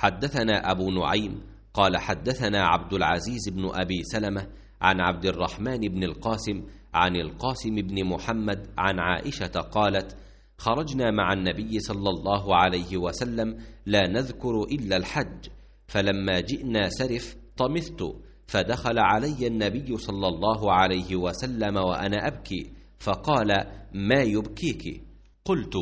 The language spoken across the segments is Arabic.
حدثنا أبو نعيم قال حدثنا عبد العزيز بن أبي سلمة عن عبد الرحمن بن القاسم عن القاسم بن محمد عن عائشة قالت خرجنا مع النبي صلى الله عليه وسلم لا نذكر إلا الحج فلما جئنا سرف طمثت فدخل علي النبي صلى الله عليه وسلم وأنا أبكي فقال ما يبكيك قلت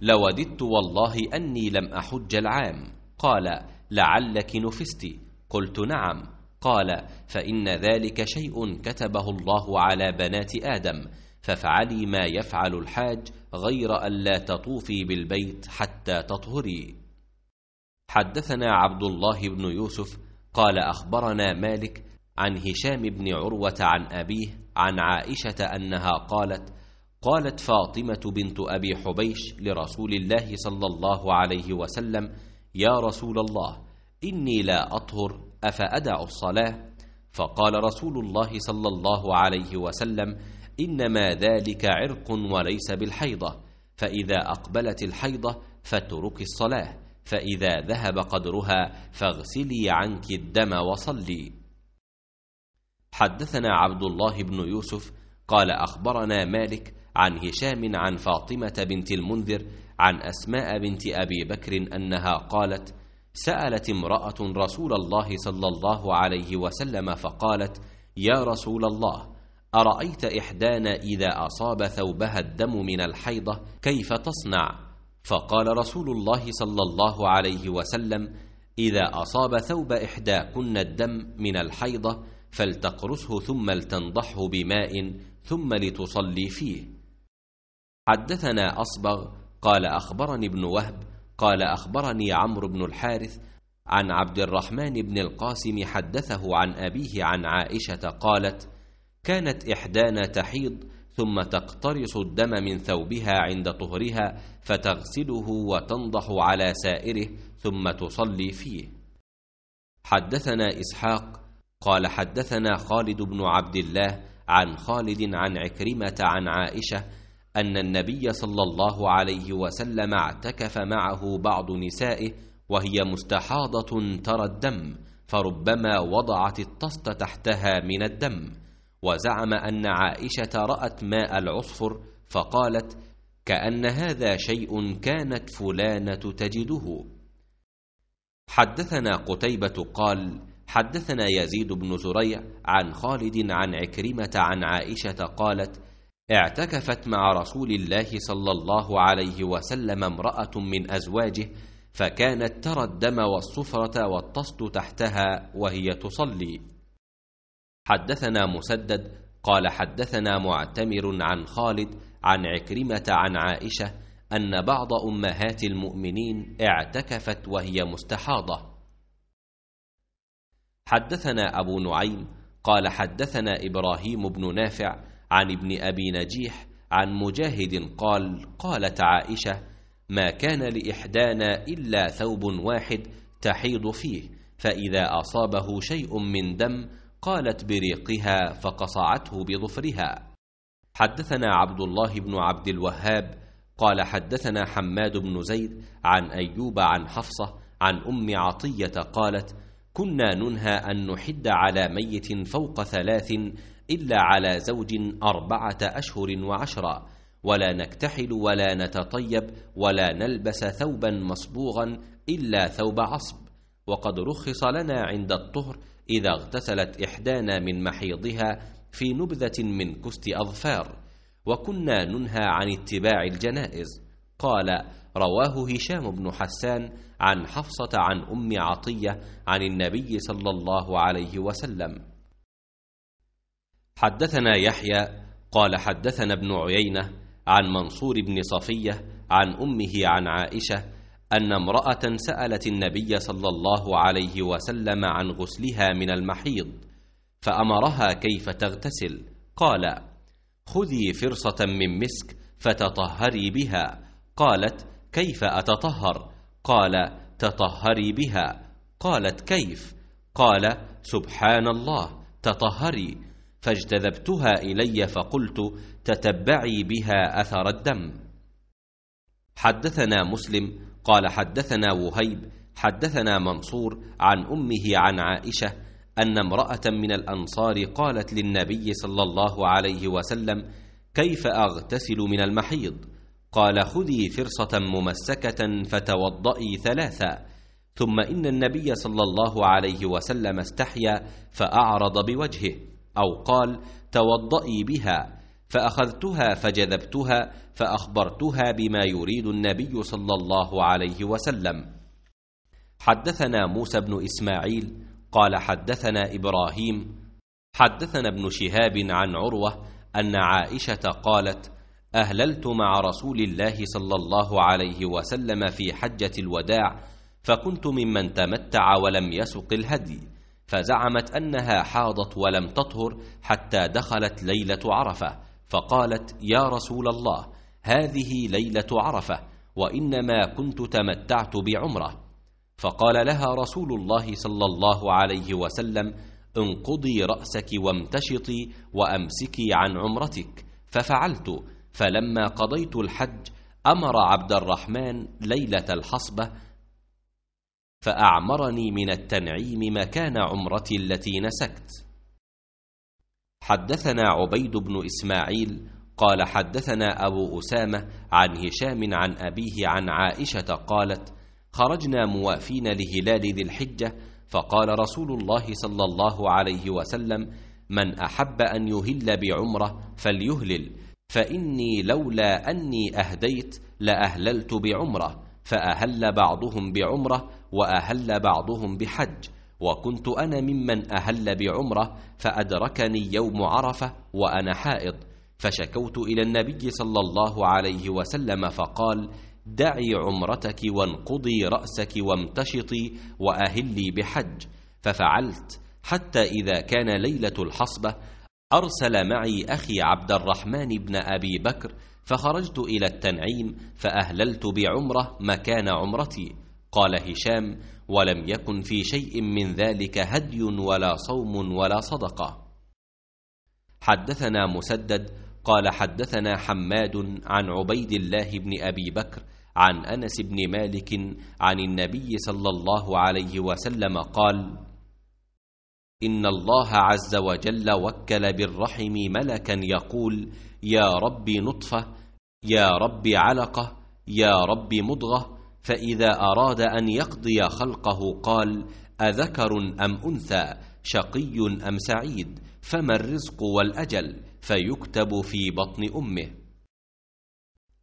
لوددت والله أني لم أحج العام قال لعلك نفست قلت نعم قال فإن ذلك شيء كتبه الله على بنات آدم فافعلي ما يفعل الحاج غير أن لا تطوفي بالبيت حتى تطهري حدثنا عبد الله بن يوسف قال أخبرنا مالك عن هشام بن عروة عن أبيه عن عائشة أنها قالت قالت فاطمة بنت أبي حبيش لرسول الله صلى الله عليه وسلم يا رسول الله إني لا أطهر أفأدع الصلاة فقال رسول الله صلى الله عليه وسلم إنما ذلك عرق وليس بالحيضة فإذا أقبلت الحيضة فترك الصلاة فإذا ذهب قدرها فاغسلي عنك الدم وصلي حدثنا عبد الله بن يوسف قال أخبرنا مالك عن هشام عن فاطمة بنت المنذر عن أسماء بنت أبي بكر أنها قالت سألت امرأة رسول الله صلى الله عليه وسلم فقالت يا رسول الله أرأيت إحدانا إذا أصاب ثوبها الدم من الحيضة كيف تصنع؟ فقال رسول الله صلى الله عليه وسلم إذا أصاب ثوب إحداكن الدم من الحيضة فلتقرسه ثم لتنضحه بماء ثم لتصلي فيه حدثنا أصبغ قال أخبرني ابن وهب قال أخبرني عمرو بن الحارث عن عبد الرحمن بن القاسم حدثه عن أبيه عن عائشة قالت كانت إحدانا تحيض ثم تقترص الدم من ثوبها عند طهرها فتغسله وتنضح على سائره ثم تصلي فيه حدثنا إسحاق قال حدثنا خالد بن عبد الله عن خالد عن عكرمة عن عائشة أن النبي صلى الله عليه وسلم اعتكف معه بعض نسائه وهي مستحاضة ترى الدم فربما وضعت الطست تحتها من الدم وزعم أن عائشة رأت ماء العصفر فقالت كأن هذا شيء كانت فلانة تجده حدثنا قتيبة قال حدثنا يزيد بن زريع عن خالد عن عكرمة عن عائشة قالت اعتكفت مع رسول الله صلى الله عليه وسلم امرأة من أزواجه فكانت ترى الدم والصفرة والتصد تحتها وهي تصلي حدثنا مسدد قال حدثنا معتمر عن خالد عن عكرمة عن عائشة أن بعض أمهات المؤمنين اعتكفت وهي مستحاضة حدثنا أبو نعيم قال حدثنا إبراهيم بن نافع عن ابن أبي نجيح عن مجاهد قال قالت عائشة ما كان لإحدانا إلا ثوب واحد تحيض فيه فإذا أصابه شيء من دم قالت بريقها فقصعته بظفرها حدثنا عبد الله بن عبد الوهاب قال حدثنا حماد بن زيد عن أيوب عن حفصة عن أم عطية قالت كنا ننهى أن نحد على ميت فوق ثلاث إلا على زوج أربعة أشهر وعشرة ولا نكتحل ولا نتطيب ولا نلبس ثوبا مصبوغا إلا ثوب عصب وقد رخص لنا عند الطهر إذا اغتسلت إحدانا من محيضها في نبذة من كست أظفار وكنا ننهى عن اتباع الجنائز قال رواه هشام بن حسان عن حفصة عن أم عطية عن النبي صلى الله عليه وسلم حدثنا يحيى قال حدثنا ابن عيينة عن منصور بن صفية عن أمه عن عائشة أن امرأة سألت النبي صلى الله عليه وسلم عن غسلها من المحيض فأمرها كيف تغتسل قال خذي فرصة من مسك فتطهري بها قالت كيف أتطهر قال تطهري بها قالت كيف قال سبحان الله تطهري فاجتذبتها الي فقلت تتبعي بها اثر الدم حدثنا مسلم قال حدثنا وهيب حدثنا منصور عن امه عن عائشه ان امراه من الانصار قالت للنبي صلى الله عليه وسلم كيف اغتسل من المحيض قال خذي فرصه ممسكه فتوضئي ثلاثا ثم ان النبي صلى الله عليه وسلم استحيا فاعرض بوجهه او قال توضئي بها فاخذتها فجذبتها فاخبرتها بما يريد النبي صلى الله عليه وسلم حدثنا موسى بن اسماعيل قال حدثنا ابراهيم حدثنا ابن شهاب عن عروه ان عائشه قالت اهللت مع رسول الله صلى الله عليه وسلم في حجه الوداع فكنت ممن تمتع ولم يسق الهدي فزعمت أنها حاضت ولم تطهر حتى دخلت ليلة عرفة فقالت يا رسول الله هذه ليلة عرفة وإنما كنت تمتعت بعمرة فقال لها رسول الله صلى الله عليه وسلم انقضي رأسك وامتشطي وأمسكي عن عمرتك ففعلت فلما قضيت الحج أمر عبد الرحمن ليلة الحصبة فأعمرني من التنعيم مكان عمرتي التي نسكت حدثنا عبيد بن إسماعيل قال حدثنا أبو أسامة عن هشام عن أبيه عن عائشة قالت خرجنا موافين لهلال ذي الحجة فقال رسول الله صلى الله عليه وسلم من أحب أن يهل بعمرة فليهلل فإني لولا أني أهديت لأهللت بعمرة فأهل بعضهم بعمرة واهل بعضهم بحج وكنت انا ممن اهل بعمره فادركني يوم عرفه وانا حائض فشكوت الى النبي صلى الله عليه وسلم فقال دعي عمرتك وانقضي راسك وامتشطي واهلي بحج ففعلت حتى اذا كان ليله الحصبه ارسل معي اخي عبد الرحمن بن ابي بكر فخرجت الى التنعيم فاهللت بعمره مكان عمرتي قال هشام ولم يكن في شيء من ذلك هدي ولا صوم ولا صدقه حدثنا مسدد قال حدثنا حماد عن عبيد الله بن ابي بكر عن انس بن مالك عن النبي صلى الله عليه وسلم قال ان الله عز وجل وكل بالرحم ملكا يقول يا رب نطفه يا رب علقه يا رب مضغه فإذا أراد أن يقضي خلقه قال أذكر أم أنثى شقي أم سعيد فما الرزق والأجل فيكتب في بطن أمه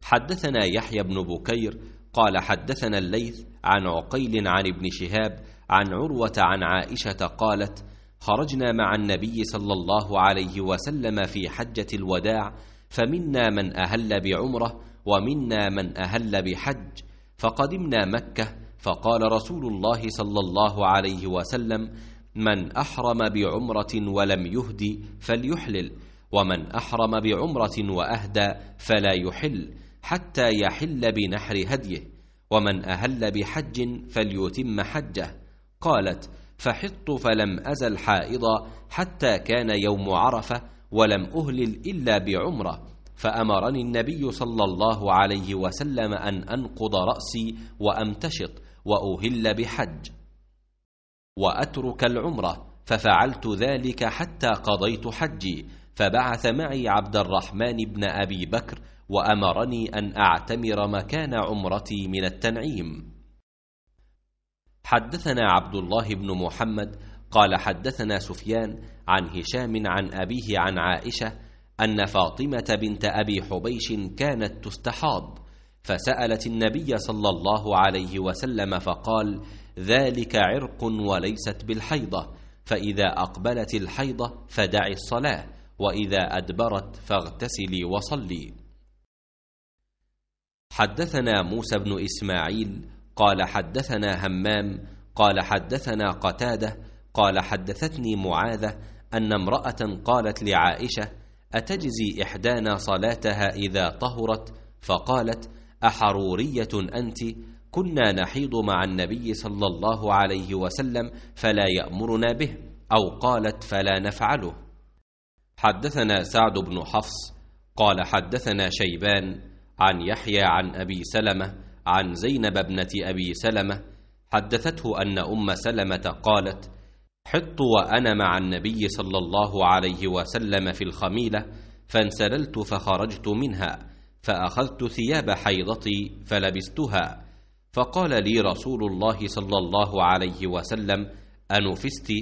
حدثنا يحيى بن بكير قال حدثنا الليث عن عقيل عن ابن شهاب عن عروة عن عائشة قالت خرجنا مع النبي صلى الله عليه وسلم في حجة الوداع فمنا من أهل بعمره ومنا من أهل بحج فقدمنا مكة فقال رسول الله صلى الله عليه وسلم من أحرم بعمرة ولم يهدي فليحلل ومن أحرم بعمرة وأهدى فلا يحل حتى يحل بنحر هديه ومن أهل بحج فليتم حجه قالت فحطت فلم أزل حائضا حتى كان يوم عرفة ولم أهلل إلا بعمرة فأمرني النبي صلى الله عليه وسلم أن أنقض رأسي وأمتشط وأهل بحج وأترك العمرة ففعلت ذلك حتى قضيت حجي فبعث معي عبد الرحمن بن أبي بكر وأمرني أن أعتمر مكان عمرتي من التنعيم حدثنا عبد الله بن محمد قال حدثنا سفيان عن هشام عن أبيه عن عائشة أن فاطمة بنت أبي حبيش كانت تستحاض فسألت النبي صلى الله عليه وسلم فقال ذلك عرق وليست بالحيضة فإذا أقبلت الحيضة فدعي الصلاة وإذا أدبرت فاغتسلي وصلي حدثنا موسى بن إسماعيل قال حدثنا همام قال حدثنا قتادة قال حدثتني معاذة أن امرأة قالت لعائشة أتجزي إحدانا صلاتها إذا طهرت فقالت أحرورية أنت كنا نحيض مع النبي صلى الله عليه وسلم فلا يأمرنا به أو قالت فلا نفعله حدثنا سعد بن حفص قال حدثنا شيبان عن يحيى عن أبي سلمة عن زينب ابنة أبي سلمة حدثته أن أم سلمة قالت حط وأنا مع النبي صلى الله عليه وسلم في الخميلة فانسللت فخرجت منها فأخذت ثياب حيضتي فلبستها فقال لي رسول الله صلى الله عليه وسلم أنفست؟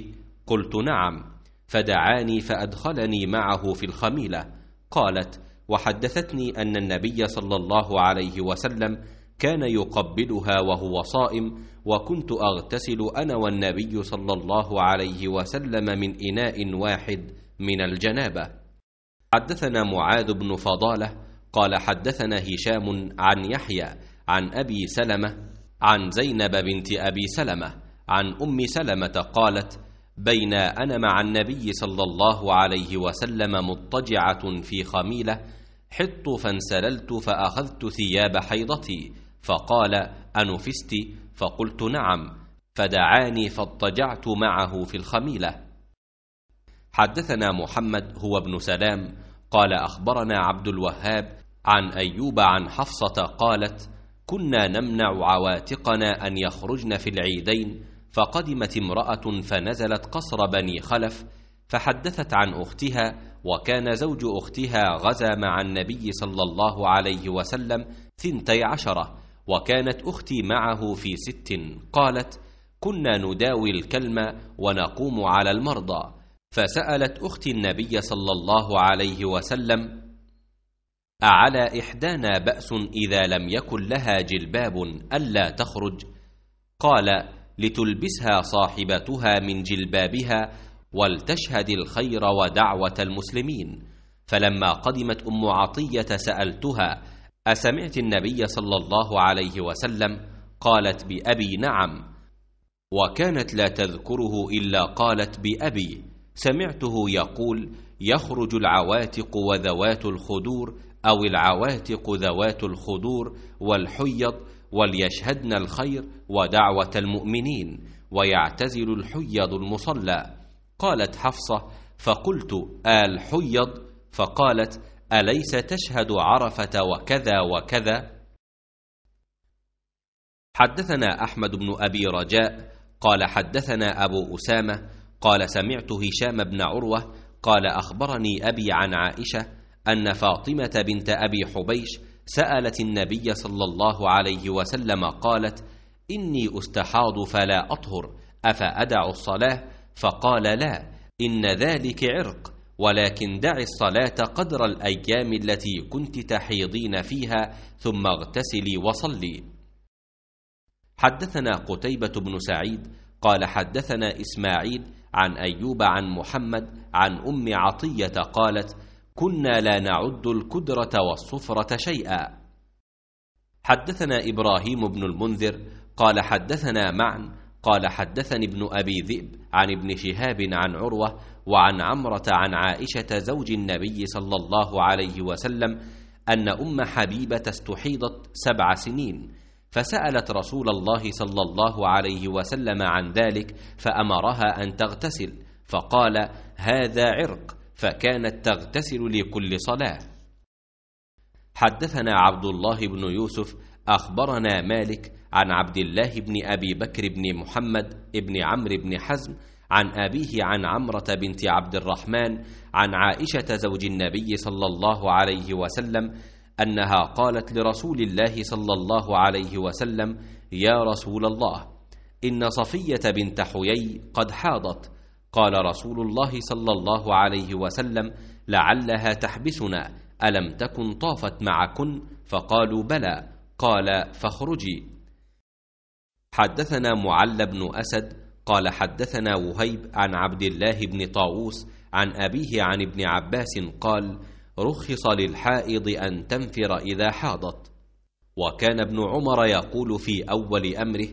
قلت نعم فدعاني فأدخلني معه في الخميلة قالت وحدثتني أن النبي صلى الله عليه وسلم كان يقبلها وهو صائم وكنت اغتسل انا والنبي صلى الله عليه وسلم من اناء واحد من الجنابه حدثنا معاذ بن فضاله قال حدثنا هشام عن يحيى عن ابي سلمه عن زينب بنت ابي سلمه عن ام سلمه قالت بين انا مع النبي صلى الله عليه وسلم مضطجعه في خميله حط فانسللت فاخذت ثياب حيضتي فقال أنفست فقلت نعم فدعاني فاضطجعت معه في الخميلة حدثنا محمد هو ابن سلام قال أخبرنا عبد الوهاب عن أيوب عن حفصة قالت كنا نمنع عواتقنا أن يخرجن في العيدين فقدمت امرأة فنزلت قصر بني خلف فحدثت عن أختها وكان زوج أختها غزا مع النبي صلى الله عليه وسلم ثنتي عشرة وكانت أختي معه في ست قالت كنا نداوي الكلمة ونقوم على المرضى فسألت أختي النبي صلى الله عليه وسلم أعلى إحدانا بأس إذا لم يكن لها جلباب ألا تخرج قال لتلبسها صاحبتها من جلبابها ولتشهد الخير ودعوة المسلمين فلما قدمت أم عطية سألتها أسمعت النبي صلى الله عليه وسلم قالت بأبي نعم وكانت لا تذكره إلا قالت بأبي سمعته يقول يخرج العواتق وذوات الخدور أو العواتق ذوات الخدور والحيض وليشهدن الخير ودعوة المؤمنين ويعتزل الحيض المصلى قالت حفصة فقلت آل حيض فقالت أليس تشهد عرفة وكذا وكذا؟ حدثنا أحمد بن أبي رجاء قال حدثنا أبو أسامة قال سمعت هشام بن عروة قال أخبرني أبي عن عائشة أن فاطمة بنت أبي حبيش سألت النبي صلى الله عليه وسلم قالت: إني أستحاض فلا أطهر أفأدع الصلاة؟ فقال لا إن ذلك عرق ولكن دع الصلاة قدر الأيام التي كنت تحيضين فيها ثم اغتسلي وصلي حدثنا قتيبة بن سعيد قال حدثنا إسماعيل عن أيوب عن محمد عن أم عطية قالت كنا لا نعد الكدرة والصفرة شيئا حدثنا إبراهيم بن المنذر قال حدثنا معن قال حدثني ابن أبي ذئب عن ابن شهاب عن عروة وعن عمرة عن عائشة زوج النبي صلى الله عليه وسلم أن أم حبيبة استحيضت سبع سنين فسألت رسول الله صلى الله عليه وسلم عن ذلك فأمرها أن تغتسل فقال هذا عرق فكانت تغتسل لكل صلاه حدثنا عبد الله بن يوسف اخبرنا مالك عن عبد الله بن ابي بكر بن محمد بن عمرو بن حزم عن ابيه عن عمره بنت عبد الرحمن عن عائشه زوج النبي صلى الله عليه وسلم انها قالت لرسول الله صلى الله عليه وسلم يا رسول الله ان صفيه بنت حيي قد حاضت قال رسول الله صلى الله عليه وسلم لعلها تحبسنا ألم تكن طافت معكن فقالوا بلى قال فاخرجي حدثنا معل بن أسد قال حدثنا وهيب عن عبد الله بن طاووس عن أبيه عن ابن عباس قال رخص للحائض أن تنفر إذا حاضت وكان ابن عمر يقول في أول أمره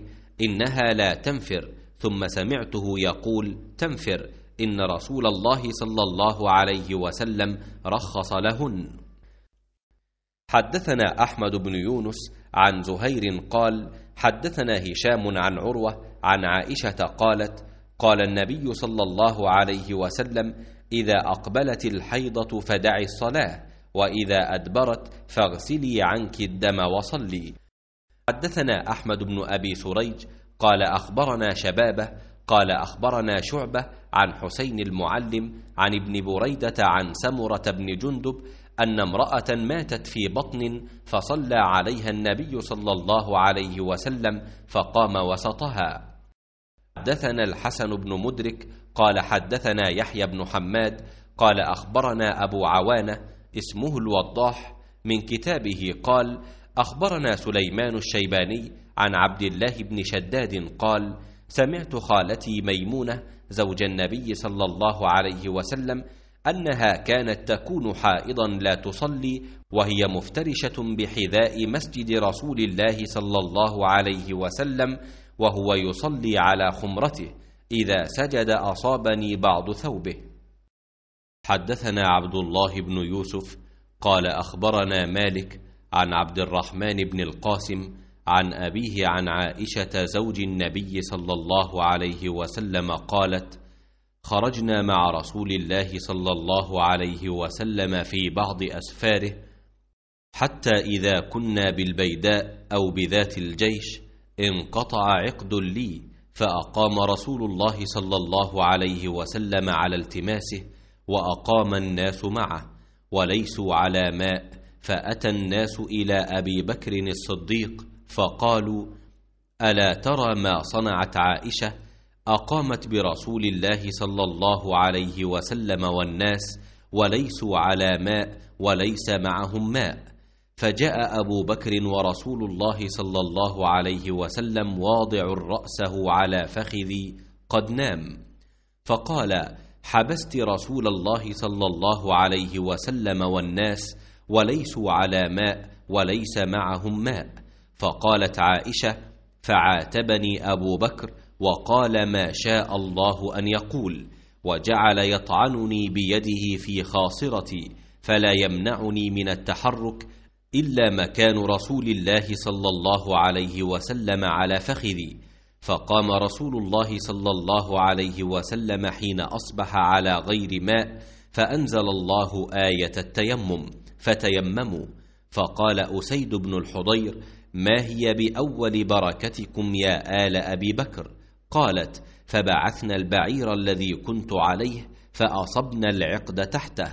إنها لا تنفر ثم سمعته يقول تنفر ان رسول الله صلى الله عليه وسلم رخص لهن حدثنا احمد بن يونس عن زهير قال حدثنا هشام عن عروه عن عائشه قالت قال النبي صلى الله عليه وسلم اذا اقبلت الحيضه فدعي الصلاه واذا ادبرت فاغسلي عنك الدم وصلي حدثنا احمد بن ابي سريج قال اخبرنا شبابه قال اخبرنا شعبه عن حسين المعلم عن ابن بريدة عن سمرة بن جندب أن امرأة ماتت في بطن فصلى عليها النبي صلى الله عليه وسلم فقام وسطها حدثنا الحسن بن مدرك قال حدثنا يحيى بن حماد قال أخبرنا أبو عوانة اسمه الوضاح من كتابه قال أخبرنا سليمان الشيباني عن عبد الله بن شداد قال سمعت خالتي ميمونة زوج النبي صلى الله عليه وسلم أنها كانت تكون حائضا لا تصلي وهي مفترشة بحذاء مسجد رسول الله صلى الله عليه وسلم وهو يصلي على خمرته إذا سجد أصابني بعض ثوبه حدثنا عبد الله بن يوسف قال أخبرنا مالك عن عبد الرحمن بن القاسم عن أبيه عن عائشة زوج النبي صلى الله عليه وسلم قالت خرجنا مع رسول الله صلى الله عليه وسلم في بعض أسفاره حتى إذا كنا بالبيداء أو بذات الجيش انقطع عقد لي فأقام رسول الله صلى الله عليه وسلم على التماسه وأقام الناس معه وليسوا على ماء فأتى الناس إلى أبي بكر الصديق فقالوا الا ترى ما صنعت عائشه اقامت برسول الله صلى الله عليه وسلم والناس وليسوا على ماء وليس معهم ماء فجاء ابو بكر ورسول الله صلى الله عليه وسلم واضع راسه على فخذي قد نام فقال حبست رسول الله صلى الله عليه وسلم والناس وليسوا على ماء وليس معهم ماء فقالت عائشه فعاتبني ابو بكر وقال ما شاء الله ان يقول وجعل يطعنني بيده في خاصرتي فلا يمنعني من التحرك الا مكان رسول الله صلى الله عليه وسلم على فخذي فقام رسول الله صلى الله عليه وسلم حين اصبح على غير ماء فانزل الله ايه التيمم فتيمموا فقال اسيد بن الحضير ما هي باول بركتكم يا ال ابي بكر قالت فبعثنا البعير الذي كنت عليه فاصبنا العقد تحته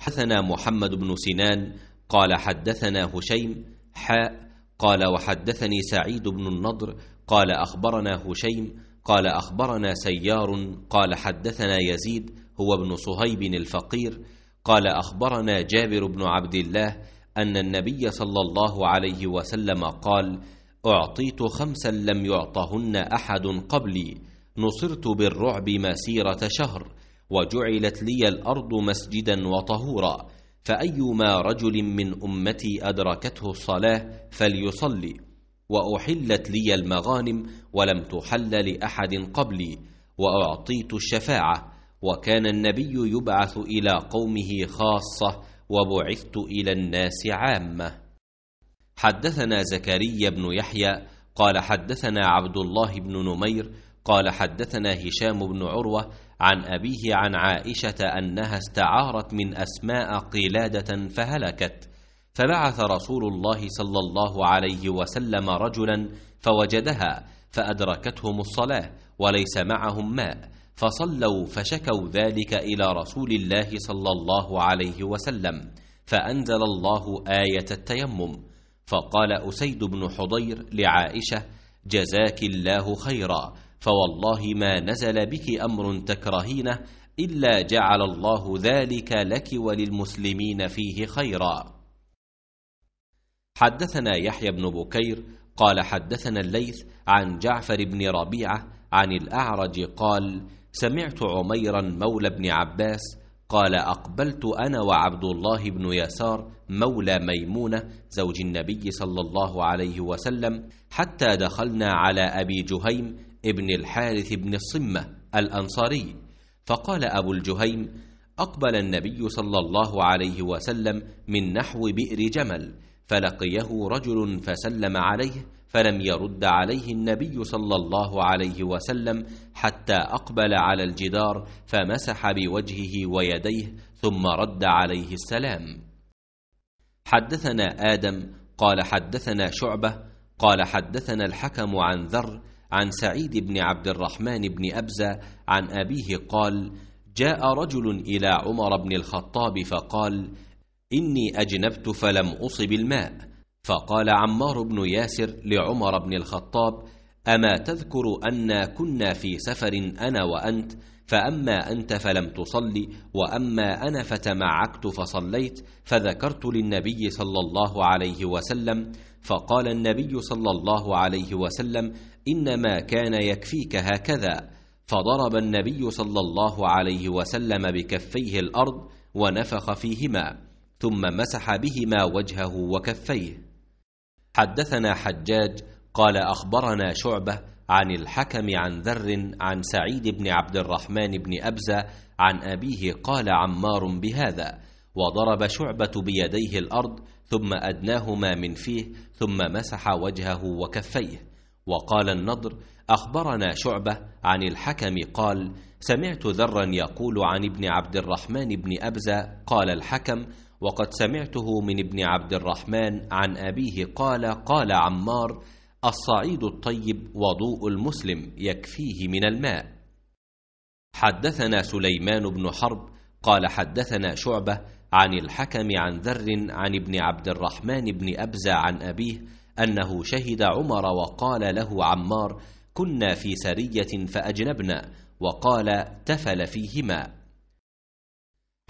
حثنا محمد بن سنان قال حدثنا هشيم حاء قال وحدثني سعيد بن النضر قال اخبرنا هشيم قال اخبرنا سيار قال حدثنا يزيد هو ابن صهيب الفقير قال اخبرنا جابر بن عبد الله ان النبي صلى الله عليه وسلم قال اعطيت خمسا لم يعطهن احد قبلي نصرت بالرعب مسيره شهر وجعلت لي الارض مسجدا وطهورا فايما رجل من امتي ادركته الصلاه فليصلي واحلت لي المغانم ولم تحل لاحد قبلي واعطيت الشفاعه وكان النبي يبعث الى قومه خاصه وبعثت إلى الناس عامة حدثنا زكريا بن يحيى قال حدثنا عبد الله بن نمير قال حدثنا هشام بن عروة عن أبيه عن عائشة أنها استعارت من أسماء قلادة فهلكت فبعث رسول الله صلى الله عليه وسلم رجلا فوجدها فأدركتهم الصلاة وليس معهم ماء فصلوا فشكوا ذلك إلى رسول الله صلى الله عليه وسلم فأنزل الله آية التيمم فقال أسيد بن حضير لعائشة جزاك الله خيرا فوالله ما نزل بك أمر تكرهينه إلا جعل الله ذلك لك وللمسلمين فيه خيرا حدثنا يحيى بن بكير قال حدثنا الليث عن جعفر بن ربيعة عن الأعرج قال سمعت عميرا مولى بن عباس قال أقبلت أنا وعبد الله بن يسار مولى ميمونة زوج النبي صلى الله عليه وسلم حتى دخلنا على أبي جهيم ابن الحارث بن الصمة الأنصاري فقال أبو الجهيم أقبل النبي صلى الله عليه وسلم من نحو بئر جمل فلقيه رجل فسلم عليه فلم يرد عليه النبي صلى الله عليه وسلم حتى اقبل على الجدار فمسح بوجهه ويديه ثم رد عليه السلام حدثنا ادم قال حدثنا شعبه قال حدثنا الحكم عن ذر عن سعيد بن عبد الرحمن بن ابزه عن ابيه قال جاء رجل الى عمر بن الخطاب فقال إني أجنبت فلم أصب الماء فقال عمار بن ياسر لعمر بن الخطاب أما تذكر أنا كنا في سفر أنا وأنت فأما أنت فلم تصلي وأما أنا فتمعكت فصليت فذكرت للنبي صلى الله عليه وسلم فقال النبي صلى الله عليه وسلم إنما كان يكفيك هكذا فضرب النبي صلى الله عليه وسلم بكفيه الأرض ونفخ فيهما ثم مسح بهما وجهه وكفيه حدثنا حجاج قال اخبرنا شعبه عن الحكم عن ذر عن سعيد بن عبد الرحمن بن ابزه عن ابيه قال عمار بهذا وضرب شعبه بيديه الارض ثم ادناهما من فيه ثم مسح وجهه وكفيه وقال النضر اخبرنا شعبه عن الحكم قال سمعت ذرا يقول عن ابن عبد الرحمن بن ابزه قال الحكم وقد سمعته من ابن عبد الرحمن عن أبيه قال قال عمار الصعيد الطيب وضوء المسلم يكفيه من الماء حدثنا سليمان بن حرب قال حدثنا شعبة عن الحكم عن ذر عن ابن عبد الرحمن بن أبزة عن أبيه أنه شهد عمر وقال له عمار كنا في سرية فأجنبنا وقال تفل فيهما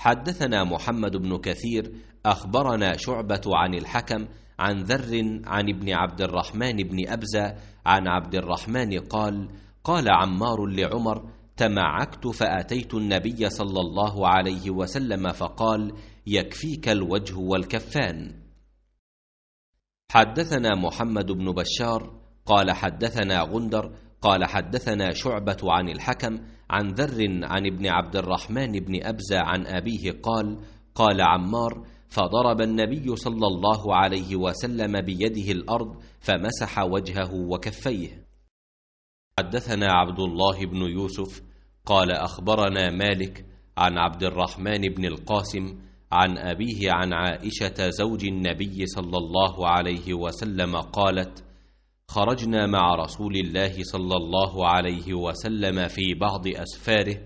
حدثنا محمد بن كثير اخبرنا شعبه عن الحكم عن ذر عن ابن عبد الرحمن بن ابزه عن عبد الرحمن قال قال عمار لعمر تمعكت فاتيت النبي صلى الله عليه وسلم فقال يكفيك الوجه والكفان حدثنا محمد بن بشار قال حدثنا غندر قال حدثنا شعبه عن الحكم عن ذر عن ابن عبد الرحمن بن أبزة عن أبيه قال قال عمار فضرب النبي صلى الله عليه وسلم بيده الأرض فمسح وجهه وكفيه حدثنا عبد الله بن يوسف قال أخبرنا مالك عن عبد الرحمن بن القاسم عن أبيه عن عائشة زوج النبي صلى الله عليه وسلم قالت خرجنا مع رسول الله صلى الله عليه وسلم في بعض أسفاره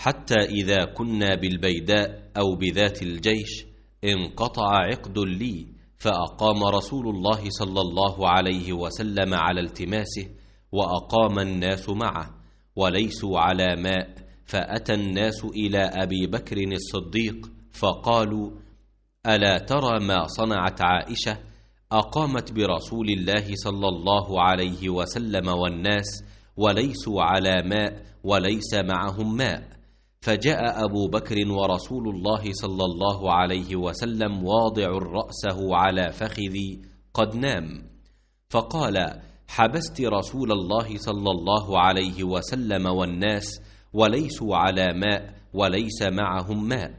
حتى إذا كنا بالبيداء أو بذات الجيش انقطع عقد لي فأقام رسول الله صلى الله عليه وسلم على التماسه وأقام الناس معه وليسوا على ماء فأتى الناس إلى أبي بكر الصديق فقالوا ألا ترى ما صنعت عائشة؟ اقامت برسول الله صلى الله عليه وسلم والناس وليسوا على ماء وليس معهم ماء فجاء ابو بكر ورسول الله صلى الله عليه وسلم واضع راسه على فخذي قد نام فقال حبست رسول الله صلى الله عليه وسلم والناس وليسوا على ماء وليس معهم ماء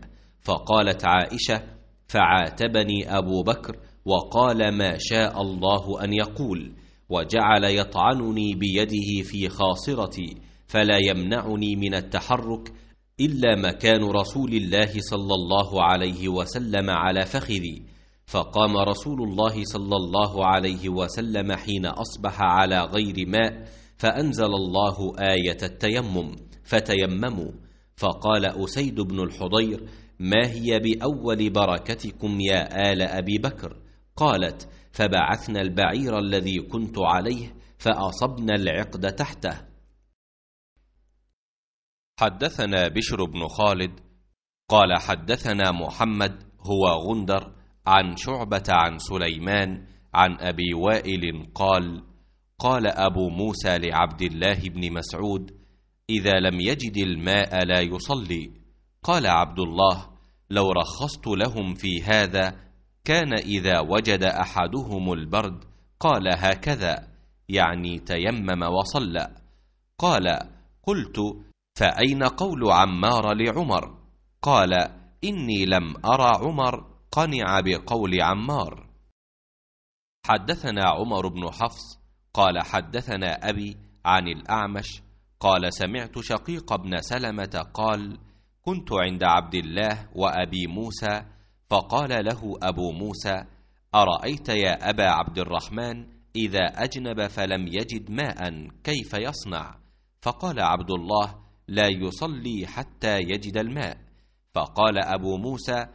فقالت عائشه فعاتبني ابو بكر وقال ما شاء الله ان يقول وجعل يطعنني بيده في خاصرتي فلا يمنعني من التحرك الا مكان رسول الله صلى الله عليه وسلم على فخذي فقام رسول الله صلى الله عليه وسلم حين اصبح على غير ماء فانزل الله ايه التيمم فتيمموا فقال اسيد بن الحضير ما هي باول بركتكم يا ال ابي بكر قالت فبعثنا البعير الذي كنت عليه فاصبنا العقد تحته حدثنا بشر بن خالد قال حدثنا محمد هو غندر عن شعبه عن سليمان عن ابي وائل قال قال ابو موسى لعبد الله بن مسعود اذا لم يجد الماء لا يصلي قال عبد الله لو رخصت لهم في هذا كان إذا وجد أحدهم البرد قال هكذا يعني تيمم وصلى قال قلت فأين قول عمار لعمر قال إني لم أرى عمر قنع بقول عمار حدثنا عمر بن حفص قال حدثنا أبي عن الأعمش قال سمعت شقيق بن سلمة قال كنت عند عبد الله وأبي موسى فقال له أبو موسى أرأيت يا أبا عبد الرحمن إذا أجنب فلم يجد ماء كيف يصنع فقال عبد الله لا يصلي حتى يجد الماء فقال أبو موسى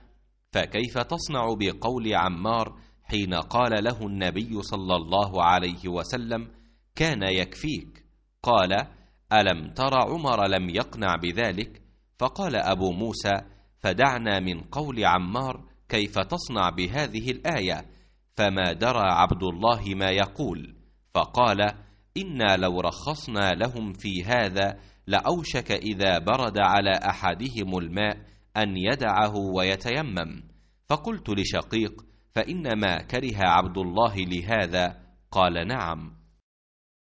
فكيف تصنع بقول عمار حين قال له النبي صلى الله عليه وسلم كان يكفيك قال ألم تر عمر لم يقنع بذلك فقال أبو موسى فدعنا من قول عمار كيف تصنع بهذه الآية فما درى عبد الله ما يقول فقال إنا لو رخصنا لهم في هذا لأوشك إذا برد على أحدهم الماء أن يدعه ويتيمم فقلت لشقيق فإنما كره عبد الله لهذا قال نعم